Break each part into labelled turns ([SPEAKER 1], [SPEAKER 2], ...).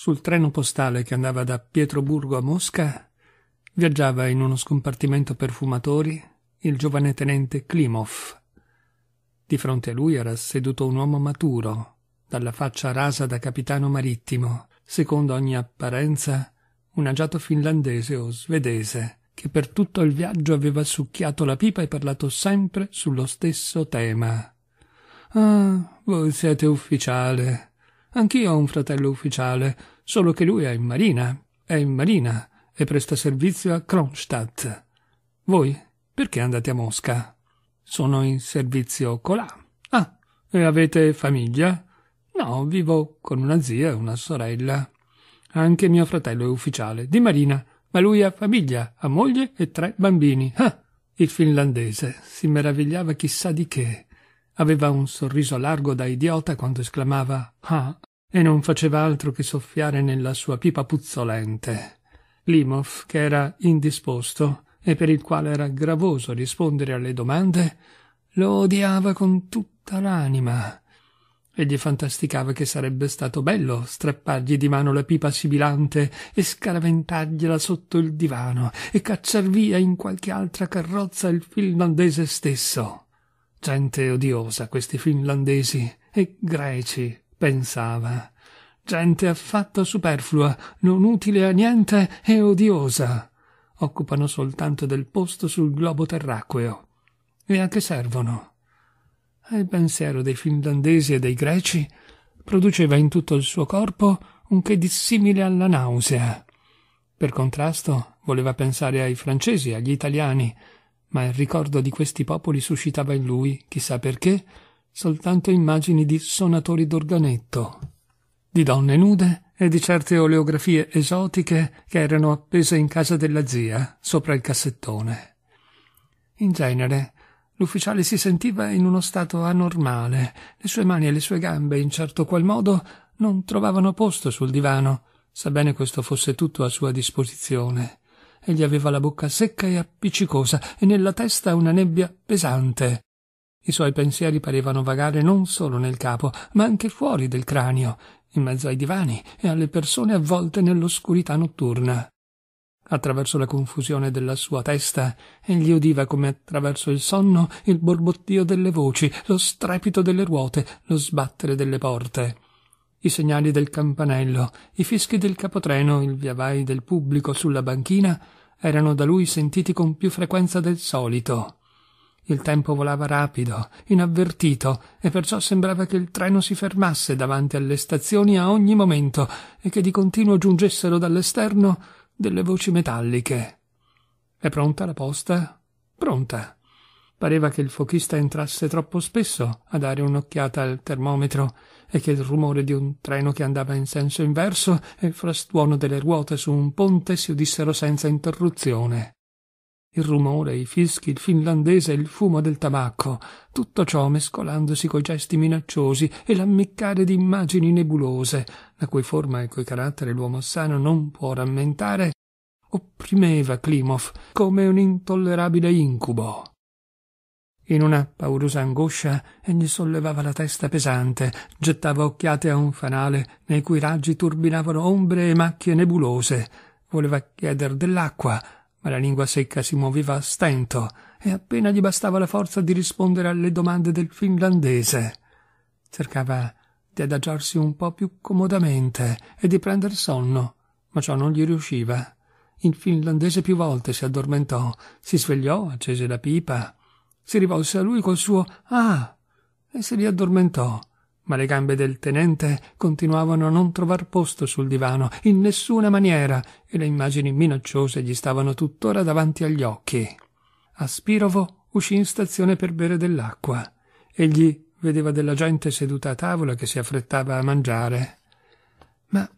[SPEAKER 1] Sul treno postale che andava da Pietroburgo a Mosca viaggiava in uno scompartimento per fumatori il giovane tenente Klimov. Di fronte a lui era seduto un uomo maturo, dalla faccia rasa da capitano marittimo, secondo ogni apparenza un agiato finlandese o svedese, che per tutto il viaggio aveva succhiato la pipa e parlato sempre sullo stesso tema. Ah, voi siete ufficiale, Anch'io ho un fratello ufficiale, solo che lui è in marina, è in marina e presta servizio a Kronstadt. Voi perché andate a Mosca? Sono in servizio colà. Ah, e avete famiglia? No, vivo con una zia e una sorella. Anche mio fratello è ufficiale, di marina, ma lui ha famiglia, ha moglie e tre bambini. Ah! Il finlandese si meravigliava chissà di che. Aveva un sorriso largo da idiota quando esclamava Ah! e non faceva altro che soffiare nella sua pipa puzzolente. Limov, che era indisposto e per il quale era gravoso rispondere alle domande, lo odiava con tutta l'anima. e gli fantasticava che sarebbe stato bello strappargli di mano la pipa sibilante e scaraventargliela sotto il divano e cacciar via in qualche altra carrozza il finlandese stesso. Gente odiosa questi finlandesi e greci pensava. Gente affatto superflua, non utile a niente e odiosa. Occupano soltanto del posto sul globo terracqueo. E a che servono? il pensiero dei finlandesi e dei greci produceva in tutto il suo corpo un che dissimile alla nausea. Per contrasto, voleva pensare ai francesi, e agli italiani, ma il ricordo di questi popoli suscitava in lui, chissà perché, soltanto immagini di sonatori d'organetto, di donne nude e di certe oleografie esotiche che erano appese in casa della zia, sopra il cassettone. In genere, l'ufficiale si sentiva in uno stato anormale, le sue mani e le sue gambe, in certo qual modo, non trovavano posto sul divano, sebbene questo fosse tutto a sua disposizione. Egli aveva la bocca secca e appiccicosa e nella testa una nebbia pesante, i suoi pensieri parevano vagare non solo nel capo, ma anche fuori del cranio, in mezzo ai divani e alle persone avvolte nell'oscurità notturna. Attraverso la confusione della sua testa, egli udiva come attraverso il sonno il borbottio delle voci, lo strepito delle ruote, lo sbattere delle porte. I segnali del campanello, i fischi del capotreno, il viavai del pubblico sulla banchina erano da lui sentiti con più frequenza del solito. Il tempo volava rapido, inavvertito, e perciò sembrava che il treno si fermasse davanti alle stazioni a ogni momento e che di continuo giungessero dall'esterno delle voci metalliche. È pronta la posta? Pronta. Pareva che il fochista entrasse troppo spesso a dare un'occhiata al termometro e che il rumore di un treno che andava in senso inverso e il frastuono delle ruote su un ponte si udissero senza interruzione il rumore, i fischi, il finlandese, il fumo del tabacco, tutto ciò mescolandosi coi gesti minacciosi e l'ammiccare di immagini nebulose, la cui forma e cui carattere l'uomo sano non può rammentare, opprimeva Klimov come un intollerabile incubo. In una paurosa angoscia egli sollevava la testa pesante, gettava occhiate a un fanale nei cui raggi turbinavano ombre e macchie nebulose, voleva chieder dell'acqua, ma la lingua secca si muoveva a stento e appena gli bastava la forza di rispondere alle domande del finlandese. Cercava di adagiarsi un po più comodamente e di prendere sonno, ma ciò non gli riusciva. Il finlandese più volte si addormentò, si svegliò, accese la pipa, si rivolse a lui col suo Ah! e si riaddormentò ma le gambe del tenente continuavano a non trovar posto sul divano in nessuna maniera e le immagini minacciose gli stavano tuttora davanti agli occhi. Aspirovo uscì in stazione per bere dell'acqua. Egli vedeva della gente seduta a tavola che si affrettava a mangiare. Ma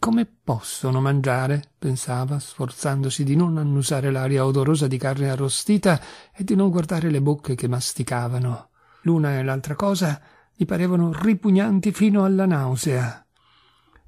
[SPEAKER 1] come possono mangiare? pensava, sforzandosi di non annusare l'aria odorosa di carne arrostita e di non guardare le bocche che masticavano. L'una e l'altra cosa gli parevano ripugnanti fino alla nausea.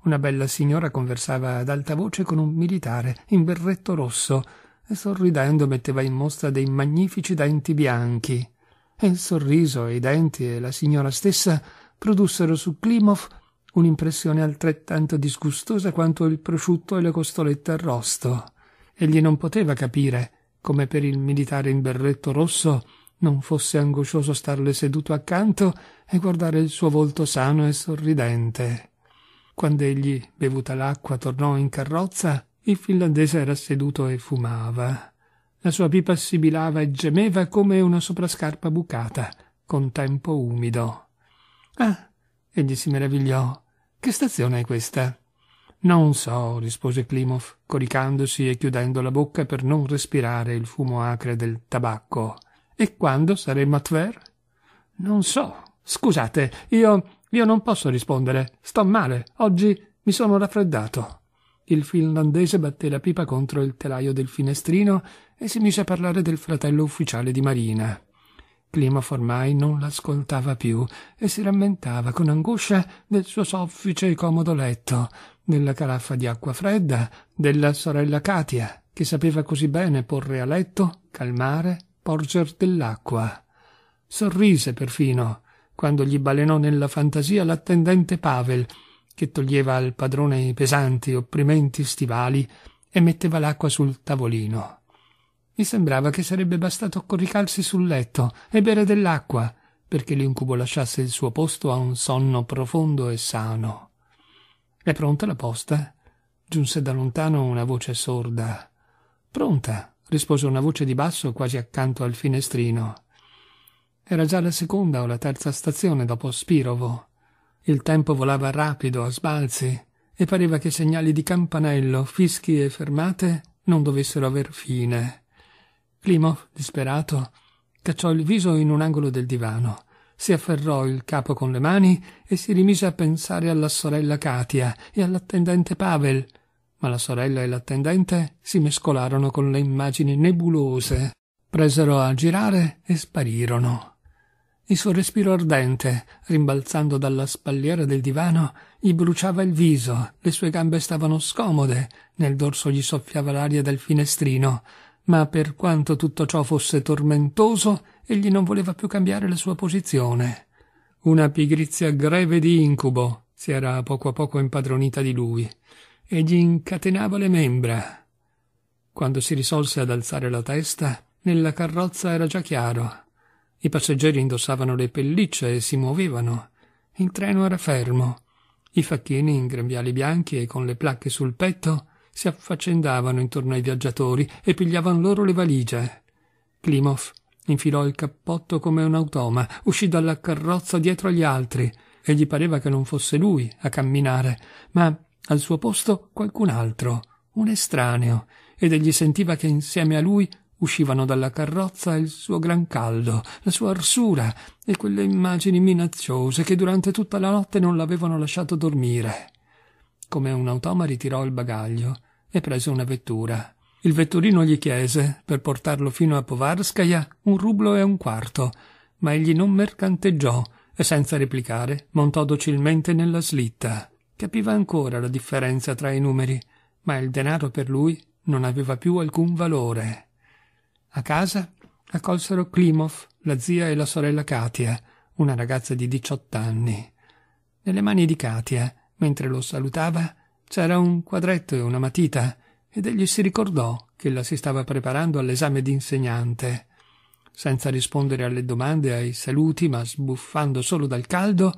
[SPEAKER 1] Una bella signora conversava ad alta voce con un militare in berretto rosso e sorridendo metteva in mostra dei magnifici denti bianchi. E il sorriso, i denti e la signora stessa produssero su Klimov un'impressione altrettanto disgustosa quanto il prosciutto e le costolette arrosto. Egli non poteva capire come per il militare in berretto rosso non fosse angoscioso starle seduto accanto e guardare il suo volto sano e sorridente. Quando egli, bevuta l'acqua, tornò in carrozza, il finlandese era seduto e fumava. La sua pipa sibilava e gemeva come una soprascarpa bucata, con tempo umido. Ah, egli si meravigliò. Che stazione è questa? Non so, rispose Klimov, coricandosi e chiudendo la bocca per non respirare il fumo acre del tabacco. E quando saremo a Tver? Non so. Scusate, io. io non posso rispondere. Sto male. Oggi mi sono raffreddato. Il finlandese batté la pipa contro il telaio del finestrino e si mise a parlare del fratello ufficiale di marina. Klimov ormai non l'ascoltava più e si rammentava con angoscia del suo soffice e comodo letto, della caraffa di acqua fredda, della sorella Katia, che sapeva così bene porre a letto, calmare porger dell'acqua. Sorrise perfino quando gli balenò nella fantasia l'attendente Pavel, che toglieva al padrone i pesanti, opprimenti stivali e metteva l'acqua sul tavolino. Mi sembrava che sarebbe bastato coricarsi sul letto e bere dell'acqua perché l'incubo lasciasse il suo posto a un sonno profondo e sano. È pronta la posta? giunse da lontano una voce sorda. Pronta, rispose una voce di basso quasi accanto al finestrino. Era già la seconda o la terza stazione dopo Spirovo. Il tempo volava rapido a sbalzi e pareva che segnali di campanello, fischi e fermate non dovessero aver fine. Klimov, disperato, cacciò il viso in un angolo del divano, si afferrò il capo con le mani e si rimise a pensare alla sorella Katia e all'attendente Pavel, ma la sorella e l'attendente si mescolarono con le immagini nebulose, presero a girare e sparirono. Il suo respiro ardente, rimbalzando dalla spalliera del divano, gli bruciava il viso, le sue gambe stavano scomode, nel dorso gli soffiava l'aria dal finestrino, ma per quanto tutto ciò fosse tormentoso, egli non voleva più cambiare la sua posizione. Una pigrizia greve di incubo si era a poco a poco impadronita di lui e gli incatenava le membra. Quando si risolse ad alzare la testa, nella carrozza era già chiaro. I passeggeri indossavano le pellicce e si muovevano. Il treno era fermo. I facchini in grembiali bianchi e con le placche sul petto si affaccendavano intorno ai viaggiatori e pigliavano loro le valigie. Klimov infilò il cappotto come un automa, uscì dalla carrozza dietro agli altri e gli pareva che non fosse lui a camminare, ma al suo posto qualcun altro, un estraneo, ed egli sentiva che insieme a lui uscivano dalla carrozza il suo gran caldo, la sua arsura e quelle immagini minacciose che durante tutta la notte non l'avevano lasciato dormire. Come un automa ritirò il bagaglio e prese una vettura. Il vetturino gli chiese, per portarlo fino a Povarskaya, un rublo e un quarto, ma egli non mercanteggiò e senza replicare montò docilmente nella slitta. Capiva ancora la differenza tra i numeri, ma il denaro per lui non aveva più alcun valore. A casa accolsero Klimov, la zia e la sorella Katia, una ragazza di diciott'anni. Nelle mani di Katia, mentre lo salutava, c'era un quadretto e una matita, ed egli si ricordò che la si stava preparando all'esame d'insegnante. Senza rispondere alle domande e ai saluti, ma sbuffando solo dal caldo,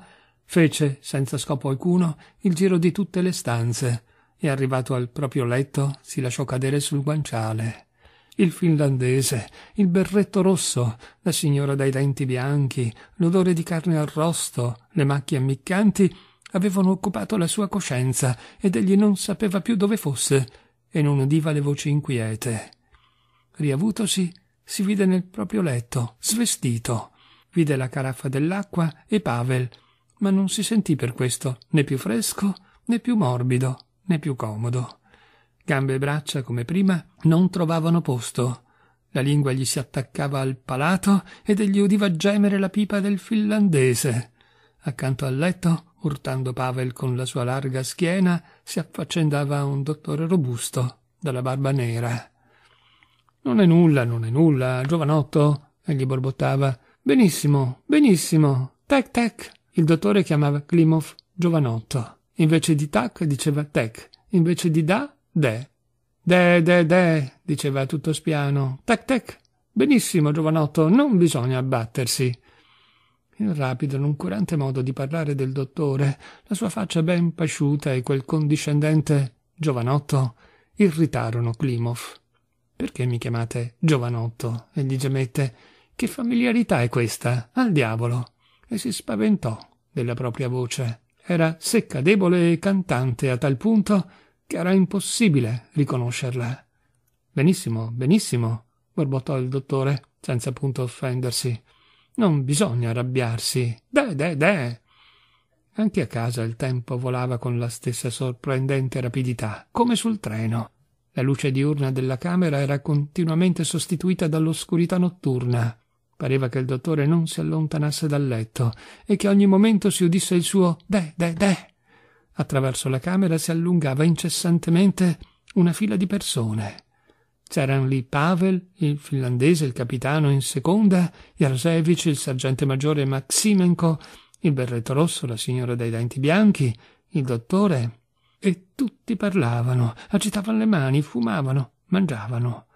[SPEAKER 1] Fece, senza scopo alcuno, il giro di tutte le stanze e, arrivato al proprio letto, si lasciò cadere sul guanciale. Il finlandese, il berretto rosso, la signora dai denti bianchi, l'odore di carne arrosto, le macchie ammiccanti avevano occupato la sua coscienza ed egli non sapeva più dove fosse e non udiva le voci inquiete. Riavutosi, si vide nel proprio letto, svestito. Vide la caraffa dell'acqua e Pavel ma non si sentì per questo né più fresco né più morbido né più comodo. Gambe e braccia, come prima, non trovavano posto. La lingua gli si attaccava al palato ed egli udiva gemere la pipa del finlandese. Accanto al letto, urtando Pavel con la sua larga schiena, si affaccendava un dottore robusto, dalla barba nera. Non è nulla, non è nulla, giovanotto, egli borbottava. Benissimo, benissimo. Tac tac. Il dottore chiamava Klimov giovanotto. Invece di tac diceva tec, invece di da, de. De, de, de, diceva tutto spiano. Tec, tec. Benissimo, giovanotto, non bisogna abbattersi. Il rapido, noncurante modo di parlare del dottore, la sua faccia ben pasciuta e quel condiscendente giovanotto irritarono Klimov. Perché mi chiamate giovanotto? egli gemette. Che familiarità è questa? Al diavolo e si spaventò della propria voce. Era secca, debole e cantante a tal punto che era impossibile riconoscerla. Benissimo, benissimo, borbottò il dottore, senza punto offendersi. Non bisogna arrabbiarsi. Deh, deh, deh. Anche a casa il tempo volava con la stessa sorprendente rapidità, come sul treno. La luce diurna della camera era continuamente sostituita dall'oscurità notturna. Pareva che il dottore non si allontanasse dal letto e che ogni momento si udisse il suo de de de. Attraverso la camera si allungava incessantemente una fila di persone. C'erano lì Pavel, il finlandese, il capitano in seconda, Jarsevich, il sergente maggiore Maximenko, il berretto rosso, la signora dai denti bianchi, il dottore. E tutti parlavano, agitavano le mani, fumavano, mangiavano.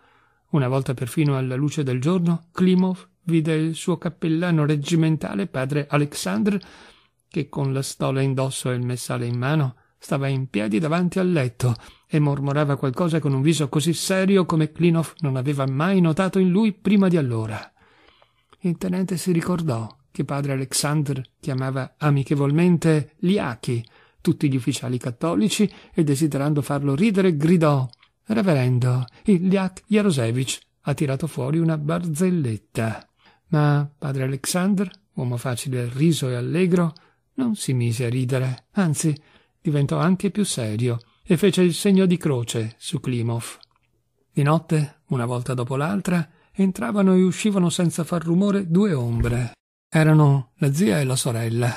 [SPEAKER 1] Una volta perfino alla luce del giorno, Klimov vide il suo cappellano reggimentale padre Alexandre, che con la stola in dosso e il messale in mano stava in piedi davanti al letto e mormorava qualcosa con un viso così serio come Klinov non aveva mai notato in lui prima di allora. Il tenente si ricordò che padre Alexandre chiamava amichevolmente Liachi tutti gli ufficiali cattolici e desiderando farlo ridere gridò Reverendo, il Liak Jarosevich ha tirato fuori una barzelletta. Ma padre Alexander, uomo facile al riso e allegro, non si mise a ridere, anzi diventò anche più serio e fece il segno di croce su Klimov. Di notte, una volta dopo l'altra, entravano e uscivano senza far rumore due ombre. Erano la zia e la sorella.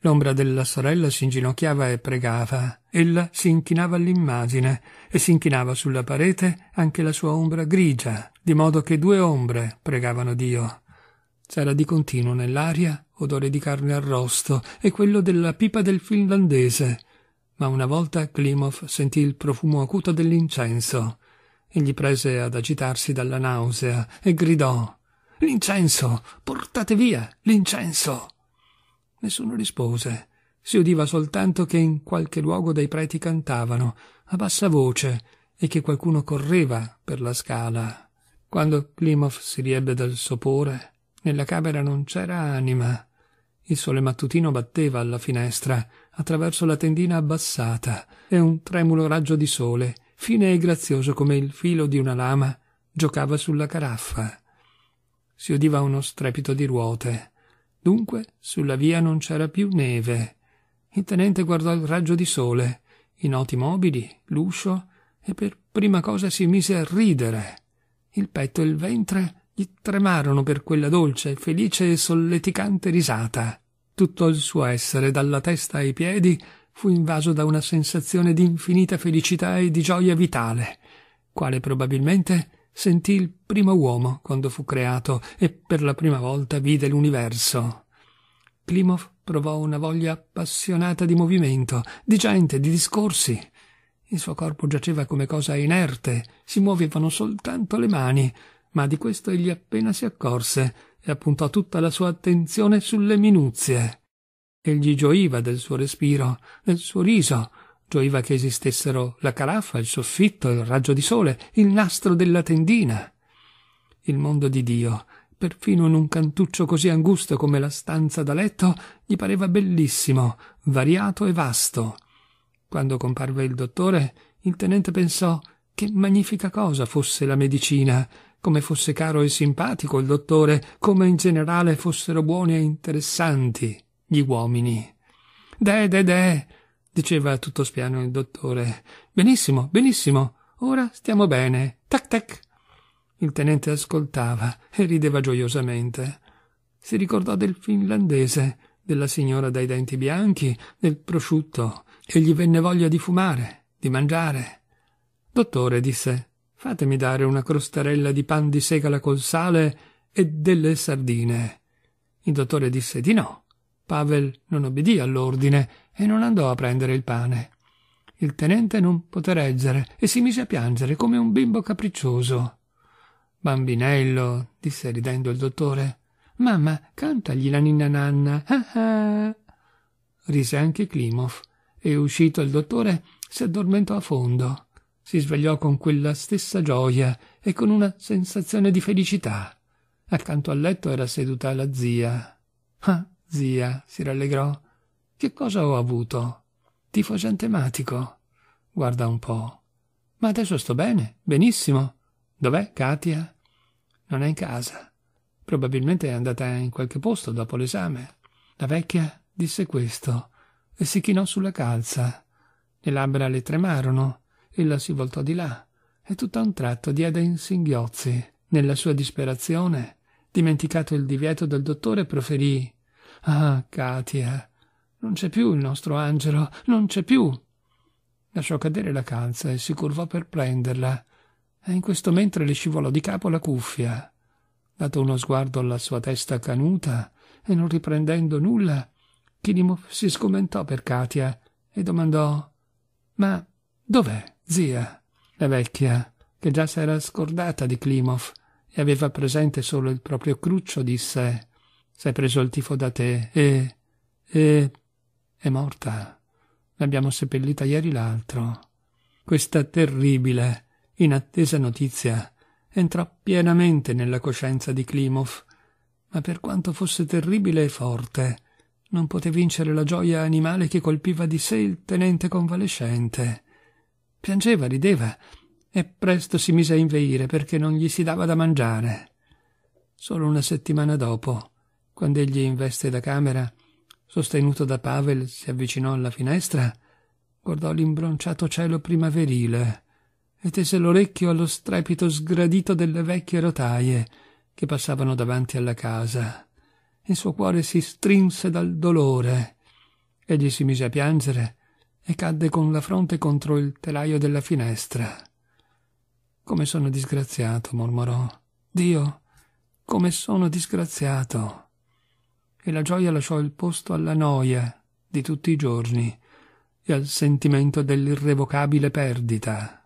[SPEAKER 1] L'ombra della sorella si inginocchiava e pregava. Ella si inchinava all'immagine e si inchinava sulla parete anche la sua ombra grigia, di modo che due ombre pregavano Dio. C'era di continuo nell'aria odore di carne arrosto e quello della pipa del finlandese. Ma una volta Klimov sentì il profumo acuto dell'incenso. Egli prese ad agitarsi dalla nausea e gridò L'incenso. Portate via. L'incenso. Nessuno rispose. Si udiva soltanto che in qualche luogo dei preti cantavano, a bassa voce, e che qualcuno correva per la scala. Quando Klimov si riebbe dal sopore, nella camera non c'era anima. Il sole mattutino batteva alla finestra, attraverso la tendina abbassata, e un tremulo raggio di sole, fine e grazioso come il filo di una lama, giocava sulla caraffa. Si udiva uno strepito di ruote. Dunque sulla via non c'era più neve. Il tenente guardò il raggio di sole, i noti mobili, l'uscio, e per prima cosa si mise a ridere. Il petto e il ventre gli tremarono per quella dolce, felice e solleticante risata. Tutto il suo essere, dalla testa ai piedi, fu invaso da una sensazione di infinita felicità e di gioia vitale, quale probabilmente sentì il primo uomo quando fu creato e per la prima volta vide l'universo. Klimov provò una voglia appassionata di movimento, di gente, di discorsi. Il suo corpo giaceva come cosa inerte, si muovevano soltanto le mani, ma di questo egli appena si accorse e appuntò tutta la sua attenzione sulle minuzie. Egli gioiva del suo respiro, del suo riso, gioiva che esistessero la caraffa, il soffitto, il raggio di sole, il nastro della tendina. Il mondo di Dio, perfino in un cantuccio così angusto come la stanza da letto, gli pareva bellissimo, variato e vasto. Quando comparve il dottore, il tenente pensò che magnifica cosa fosse la medicina, come fosse caro e simpatico il dottore, come in generale fossero buoni e interessanti gli uomini. De, de, de, diceva tutto spiano il dottore. Benissimo, benissimo, ora stiamo bene. Tac, tac. Il tenente ascoltava e rideva gioiosamente. Si ricordò del finlandese, della signora dai denti bianchi, del prosciutto, e gli venne voglia di fumare, di mangiare. Dottore, disse, Fatemi dare una crostarella di pan di segala col sale e delle sardine. Il dottore disse di no. Pavel non obbedì all'ordine e non andò a prendere il pane. Il tenente non poté reggere e si mise a piangere come un bimbo capriccioso. Bambinello, disse ridendo il dottore, mamma, cantagli la ninna nanna. Ah ah. Rise anche Klimov e uscito il dottore si addormentò a fondo si svegliò con quella stessa gioia e con una sensazione di felicità. Accanto al letto era seduta la zia. Ah, zia, si rallegrò. Che cosa ho avuto? Tifo gentematico. Guarda un po'. Ma adesso sto bene, benissimo. Dov'è Katia? Non è in casa. Probabilmente è andata in qualche posto dopo l'esame. La vecchia disse questo e si chinò sulla calza. Le labbra le tremarono Ella si voltò di là e tutt'a un tratto diede in singhiozzi. Nella sua disperazione, dimenticato il divieto del dottore, proferì Ah, Katia, non c'è più il nostro angelo, non c'è più. Lasciò cadere la calza e si curvò per prenderla, e in questo mentre le scivolò di capo la cuffia. Dato uno sguardo alla sua testa canuta e non riprendendo nulla, Kilimov si sgomentò per Katia e domandò Ma dov'è? Zia, la vecchia, che già s'era scordata di Klimov e aveva presente solo il proprio cruccio, disse «S'è preso il tifo da te e... e... è morta. L'abbiamo seppellita ieri l'altro». Questa terribile, inattesa notizia entrò pienamente nella coscienza di Klimov, ma per quanto fosse terribile e forte, non poté vincere la gioia animale che colpiva di sé il tenente convalescente piangeva, rideva e presto si mise a inveire perché non gli si dava da mangiare. Solo una settimana dopo, quando egli in veste da camera, sostenuto da Pavel, si avvicinò alla finestra, guardò l'imbronciato cielo primaverile e tese l'orecchio allo strepito sgradito delle vecchie rotaie che passavano davanti alla casa. Il suo cuore si strinse dal dolore. Egli si mise a piangere e cadde con la fronte contro il telaio della finestra. Come sono disgraziato, mormorò. Dio, come sono disgraziato. E la gioia lasciò il posto alla noia di tutti i giorni e al sentimento dell'irrevocabile perdita.